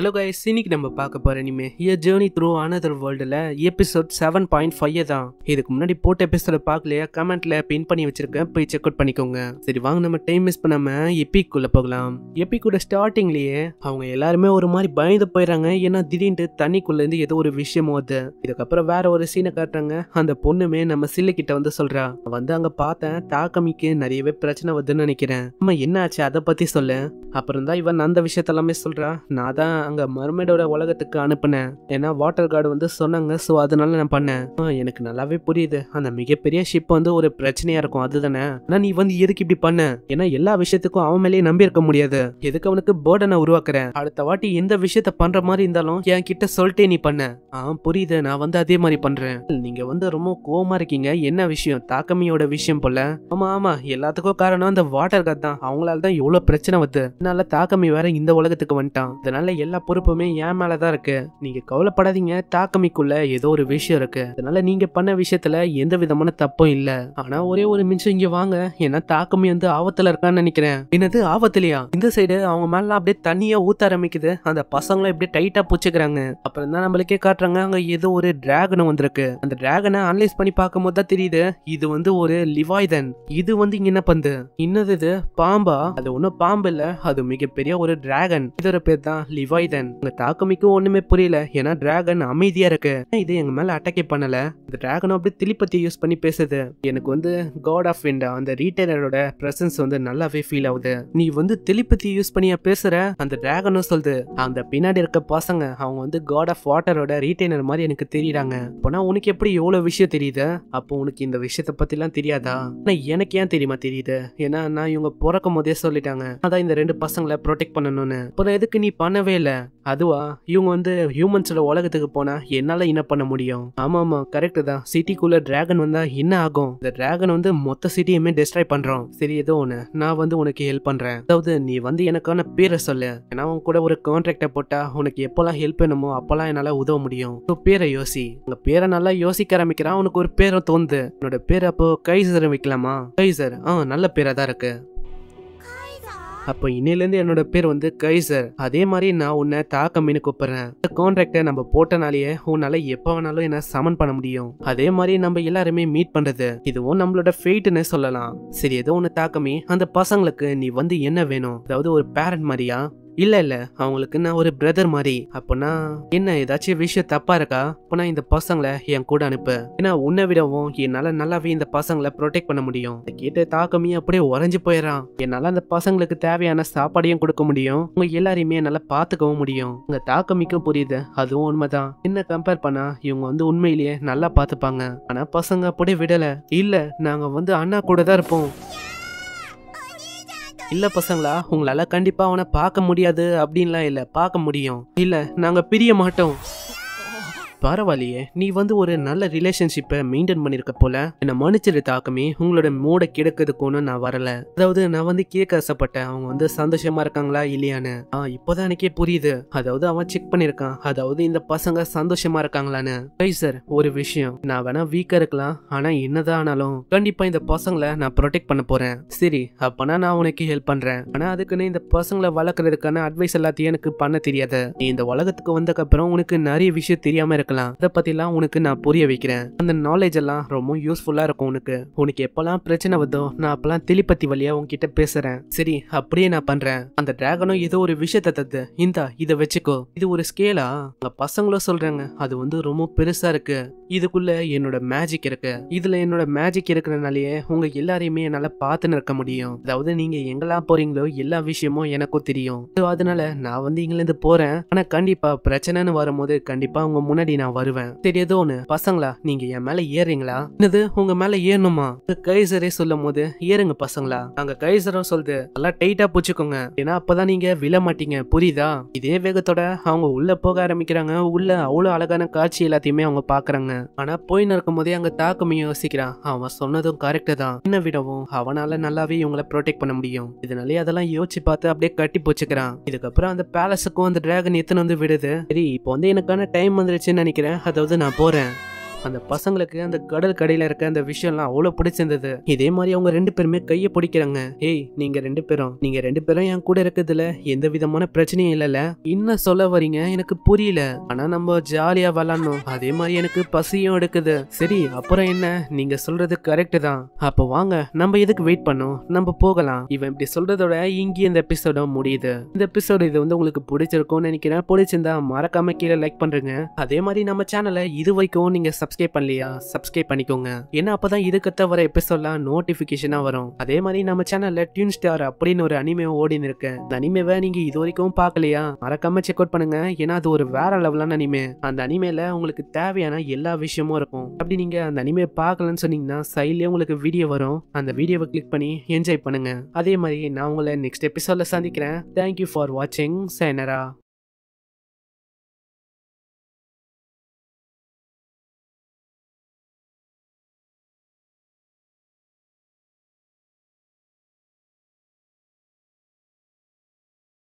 hello guys இன்னைக்கு நம்ம பார்க்க போகிற இனிமே ஏ ஜேர்னி த்ரூ அனதர் வேர்ல்டில் எபிசோட் செவன் பாயிண்ட் ஃபைவ் தான் இதுக்கு முன்னாடி போட்ட எபிசோட பார்க்கலையா கமெண்ட்ல பின் பண்ணி வச்சிருக்கேன் போய் செக் அவுட் பண்ணிக்கோங்க சரி வாங்க நம்ம டைம் மிஸ் பண்ணாம எப்பிக்குள்ள போகலாம் கூட ஸ்டார்டிங்லயே அவங்க எல்லாருமே ஒரு மாதிரி பயந்து போயிடறாங்க ஏன்னா திடீர்னு தண்ணிக்குள்ள இருந்து ஏதோ ஒரு விஷயம் வருது இதுக்கப்புறம் வேற ஒரு சீனை காட்டுறாங்க அந்த பொண்ணுமே நம்ம சில்லு கிட்ட வந்து சொல்றா வந்து அங்க பார்த்தேன் தாக்கமிக்கு நிறையவே பிரச்சனை வருதுன்னு நினைக்கிறேன் நம்ம என்னாச்சு அதை பத்தி சொல்லு அப்புறம் தான் இவன் அந்த விஷயத்தெல்லாமே சொல்றா நான் தான் அங்கே மர்மேடோட உலகத்துக்கு அனுப்புனேன் ஏன்னா வாட்டர் கார்டு வந்து சொன்னாங்க ஸோ அதனால நான் பண்ணேன் எனக்கு நல்லாவே புரியுது அந்த மிகப்பெரிய ஷிப் வந்து ஒரு பிரச்சனையாக இருக்கும் அதுதானே ஆனால் நீ வந்து எதுக்கு இப்படி பண்ண ஏன்னா எல்லா விஷயத்துக்கும் அவன் மேலேயே நம்பி இருக்க முடியாது எதுக்கு அவனுக்கு பேர்டனை உருவாக்குறேன் அடுத்த வாட்டி எந்த விஷயத்த பண்ற மாதிரி இருந்தாலும் என் கிட்ட சொல்லிட்டே நீ பண்ண ஆ புரியுது நான் வந்து அதே மாதிரி பண்றேன் நீங்க வந்து ரொம்ப கோவமா இருக்கீங்க என்ன விஷயம் தாக்கமியோட விஷயம் போல ஆமா ஆமா எல்லாத்துக்கும் காரணம் அந்த வாட்டர் கார்டு தான் அவங்களால தான் எவ்வளவு பிரச்சனை வருது அதனால தாக்கமி வேற இந்த உலகத்துக்கு வந்துட்டான் அதனால எல்லா எல்லா பொறுப்புமே என் மேல தான் இருக்கு நீங்க கவலைப்படாதீங்க தாக்கமிக்குள்ள ஏதோ ஒரு விஷயம் இருக்கு அதனால நீங்க பண்ண விஷயத்துல எந்த விதமான தப்பும் இல்ல ஆனா ஒரே ஒரு நிமிஷம் இங்க வாங்க ஏன்னா தாக்கமி வந்து ஆபத்துல இருக்கான்னு நினைக்கிறேன் என்னது ஆபத்துலயா இந்த சைடு அவங்க மேல அப்படியே தண்ணியா ஊத்த ஆரம்பிக்குது அந்த பசங்களை இப்படியே டைட்டா புச்சுக்கிறாங்க அப்புறம் தான் நம்மளுக்கே காட்டுறாங்க அங்க ஏதோ ஒரு டிராகன் வந்திருக்கு அந்த டிராகனை அனலைஸ் பண்ணி பார்க்கும் போது தான் தெரியுது இது வந்து ஒரு லிவாய்தன் இது வந்து இங்க என்ன பந்து இன்னது இது பாம்பா அது ஒன்னும் பாம்பு இல்ல அது மிகப்பெரிய ஒரு டிராகன் இதோட பேர் தான் லிவாய் ரைதன் உங்க தாக்கமிக்கும் ஒண்ணுமே புரியல ஏன்னா டிராகன் அமைதியா இருக்கு இது எங்க மேல அட்டாக்கே பண்ணல இந்த டிராகன் அப்படி திலிப்பத்தி யூஸ் பண்ணி பேசுது எனக்கு வந்து காட் ஆஃப் விண்டா அந்த ரீட்டைலரோட பிரசன்ஸ் வந்து நல்லாவே ஃபீல் ஆகுது நீ வந்து திலிப்பத்தி யூஸ் பண்ணியா பேசுற அந்த டிராகனும் சொல்லுது அந்த பின்னாடி இருக்க பசங்க அவங்க வந்து காட் ஆஃப் வாட்டரோட ரீட்டைனர் மாதிரி எனக்கு தெரியுறாங்க போனா உனக்கு எப்படி எவ்வளவு விஷயம் தெரியுது அப்போ உனக்கு இந்த விஷயத்த பத்திலாம் தெரியாதா ஆனா எனக்கு ஏன் தெரியுமா தெரியுது ஏன்னா நான் இவங்க பிறக்கும் போதே சொல்லிட்டாங்க அதான் இந்த ரெண்டு பசங்களை ப்ரொடெக்ட் பண்ணணும்னு அப்புறம் எதுக்கு நீ பண்ணவே இல்ல அதுவா இவங்க வந்து ஹியூமன்ஸோட உலகத்துக்கு போனால் என்னால் என்ன பண்ண முடியும் ஆமாம் ஆமாம் கரெக்டு தான் சிட்டிக்குள்ளே ட்ராகன் வந்தால் என்ன ஆகும் இந்த ட்ராகன் வந்து மொத்த சிட்டியுமே டிஸ்ட்ராய் பண்ணுறோம் சரி ஏதோ ஒன்று நான் வந்து உனக்கு ஹெல்ப் பண்ணுறேன் அதாவது நீ வந்து எனக்கான பேரை சொல்லு ஏன்னா உன் கூட ஒரு கான்ட்ராக்டை போட்டால் உனக்கு எப்போல்லாம் ஹெல்ப் பண்ணுமோ அப்போல்லாம் என்னால் உதவ முடியும் ஸோ பேரை யோசி உங்கள் பேரை நல்லா யோசிக்க ஆரம்பிக்கிறான் உனக்கு ஒரு பேரை தோந்து என்னோட பேர் அப்போ கைசர் வைக்கலாமா கைசர் ஆ நல்ல பேராக தான் இருக்குது அப்போ இன்னிலேருந்து என்னோட பேர் வந்து கைசர் அதே மாதிரி நான் உன்னை தாக்கம்னு கூப்பிடுறேன் இந்த கான்ட்ராக்டை நம்ம போட்டனாலேயே உன்னால எப்போ வேணாலும் என்ன சமன் பண்ண முடியும் அதே மாதிரி நம்ம எல்லாருமே மீட் பண்றது இதுவும் நம்மளோட ஃபெய்ட்னு சொல்லலாம் சரி ஏதோ ஒன்று தாக்கமே அந்த பசங்களுக்கு நீ வந்து என்ன வேணும் அதாவது ஒரு பேரண்ட் மாதிரியா இல்லை இல்லை அவங்களுக்கு நான் ஒரு பிரதர் மாதிரி அப்போனா என்ன ஏதாச்சும் விஷயம் தப்பா இருக்கா அப்போனா இந்த பசங்களை என் கூட அனுப்பு ஏன்னா உன்னை விடவும் என்னால் நல்லாவே இந்த பசங்களை ப்ரொடெக்ட் பண்ண முடியும் கேட்ட தாக்கமே அப்படியே உறைஞ்சு போயிடறான் என்னால் அந்த பசங்களுக்கு தேவையான சாப்பாடையும் கொடுக்க முடியும் உங்க எல்லாரையுமே நல்லா பார்த்துக்கவும் முடியும் உங்க தாக்கமிக்கும் புரியுது அதுவும் உண்மைதான் என்ன கம்பேர் பண்ணா இவங்க வந்து உண்மையிலேயே நல்லா பார்த்துப்பாங்க ஆனால் பசங்க அப்படியே விடலை இல்லை நாங்கள் வந்து அண்ணா கூட தான் இருப்போம் இல்லை பசங்களா உங்களால் கண்டிப்பாக அவனை பார்க்க முடியாது அப்படின்லாம் இல்லை பார்க்க முடியும் இல்லை நாங்கள் பிரிய மாட்டோம் பரவாயில்லையே நீ வந்து ஒரு நல்ல ரிலேஷன்ஷிப்பை மெயின்டைன் பண்ணிருக்க போல என்னை மன்னிச்சிரு தாக்கமே உங்களோட மூடை கிடக்கிறதுக்குன்னு நான் வரல அதாவது நான் வந்து கேட்க ஆசைப்பட்டேன் அவங்க வந்து சந்தோஷமா இருக்காங்களா இல்லையான்னு ஆ இப்போதான் எனக்கே புரியுது அதாவது அவன் செக் பண்ணியிருக்கான் அதாவது இந்த பசங்க சந்தோஷமா இருக்காங்களான்னு சார் ஒரு விஷயம் நான் வேணா வீக்கா இருக்கலாம் ஆனா என்னதான் ஆனாலும் கண்டிப்பா இந்த பசங்களை நான் ப்ரொடெக்ட் பண்ண போறேன் சரி அப்பனா நான் உனக்கு ஹெல்ப் பண்றேன் ஆனா அதுக்குன்னு இந்த பசங்களை வளர்க்கறதுக்கான அட்வைஸ் எல்லாத்தையும் எனக்கு பண்ண தெரியாது நீ இந்த உலகத்துக்கு வந்தக்கப்புறம் உனக்கு நிறைய விஷயம் தெரியாம இருக்கு இருக்கலாம் அதை பற்றிலாம் உனக்கு நான் புரிய வைக்கிறேன் அந்த நாலேஜ் எல்லாம் ரொம்ப யூஸ்ஃபுல்லாக இருக்கும் உனக்கு உனக்கு எப்போல்லாம் பிரச்சனை வந்தோ நான் அப்போல்லாம் தெளிப்பத்தி வழியா உங்ககிட்ட பேசுகிறேன் சரி அப்படியே நான் பண்றேன் அந்த டிராகனும் ஏதோ ஒரு விஷயத்தை தத்து இந்தா இதை வச்சுக்கோ இது ஒரு ஸ்கேலா உங்கள் பசங்களும் சொல்றாங்க அது வந்து ரொம்ப பெருசா இருக்கு இதுக்குள்ள என்னோட மேஜிக் இருக்கு இதுல என்னோட மேஜிக் இருக்கிறனாலயே உங்க எல்லாரையுமே என்னால பார்த்து நிற்க முடியும் அதாவது நீங்க எங்கெல்லாம் போறீங்களோ எல்லா விஷயமும் எனக்கும் தெரியும் அதனால நான் வந்து இங்கிலேருந்து போறேன் ஆனா கண்டிப்பா பிரச்சனைன்னு வரும்போது கண்டிப்பா உங்க முன்னாடி நான் வருவேன் தெரியாதோன்னு பசங்களா நீங்க என் மேல ஏறீங்களா என்னது உங்க மேல ஏறணுமா கைசரே சொல்லும் போது ஏறுங்க பசங்களா நாங்க கைசரோ சொல்லுது நல்லா டைட்டா பிடிச்சுக்கோங்க ஏன்னா அப்பதான் நீங்க விழ மாட்டீங்க புரியுதா இதே வேகத்தோட அவங்க உள்ள போக ஆரம்பிக்கிறாங்க உள்ள அவ்வளவு அழகான காட்சி எல்லாத்தையுமே அவங்க பாக்குறாங்க ஆனா போய் நடக்கும் போதே அங்க தாக்கமே யோசிக்கிறான் அவன் சொன்னதும் கரெக்ட் தான் என்ன விடவும் அவனால நல்லாவே இவங்கள ப்ரொடெக்ட் பண்ண முடியும் இதனாலே அதெல்லாம் யோசிச்சு பார்த்து அப்படியே கட்டி போச்சுக்கிறான் இதுக்கப்புறம் அந்த பேலஸுக்கும் அந்த டிராகன் எத்தனை வந்து விடுது சரி இப்போ வந்து எனக்கான டைம் வந்துருச்சு நினைக்கிறேன் அதாவது நான் போகிறேன் அந்த பசங்களுக்கு அந்த கடல் கடையில் இருக்க அந்த விஷயம்லாம் அவ்வளோ பிடிச்சிருந்தது இதே மாதிரி அவங்க ரெண்டு பேருமே கையை பிடிக்கிறாங்க ஏய் நீங்க ரெண்டு பேரும் நீங்க ரெண்டு பேரும் என் கூட இருக்கிறதுல எந்த விதமான பிரச்சனையும் இல்லைல்ல இன்னும் சொல்ல வரீங்க எனக்கு புரியல ஆனா நம்ம ஜாலியா விளாடணும் அதே மாதிரி எனக்கு பசியும் எடுக்குது சரி அப்புறம் என்ன நீங்க சொல்றது கரெக்ட் தான் அப்போ வாங்க நம்ம எதுக்கு வெயிட் பண்ணும் நம்ம போகலாம் இவன் இப்படி சொல்றதோட இங்கே இந்த எபிசோட முடியுது இந்த எபிசோடு இது வந்து உங்களுக்கு பிடிச்சிருக்கும்னு நினைக்கிறேன் பிடிச்சிருந்தா மறக்காம கீழே லைக் பண்றேங்க அதே மாதிரி நம்ம சேனலை இது வரைக்கும் நீங்க சப்ஸ்கிரைப் பண்ணலையா சப்ஸ்கிரைப் பண்ணிக்கோங்க ஏன்னா அப்பதான் இதுக்கத்த வர எபிசோட்லாம் நோட்டிபிகேஷனா வரும் அதே மாதிரி நம்ம சேனல்ல டியூன் ஸ்டார் அப்படின்னு ஒரு அனிமே ஓடின்னு இருக்கு அந்த அனிமேவை நீங்க இது வரைக்கும் பார்க்கலையா மறக்காம செக் அவுட் பண்ணுங்க ஏன்னா அது ஒரு வேற லெவலான அனிமே அந்த அனிமேல உங்களுக்கு தேவையான எல்லா விஷயமும் இருக்கும் அப்படி நீங்க அந்த அனிமே பார்க்கலன்னு சொன்னீங்கன்னா சைட்லயே உங்களுக்கு வீடியோ வரும் அந்த வீடியோவை கிளிக் பண்ணி என்ஜாய் பண்ணுங்க அதே மாதிரி நான் உங்களை நெக்ஸ்ட் எபிசோட்ல சந்திக்கிறேன் தேங்க்யூ ஃபார் வாட்சிங் சேனரா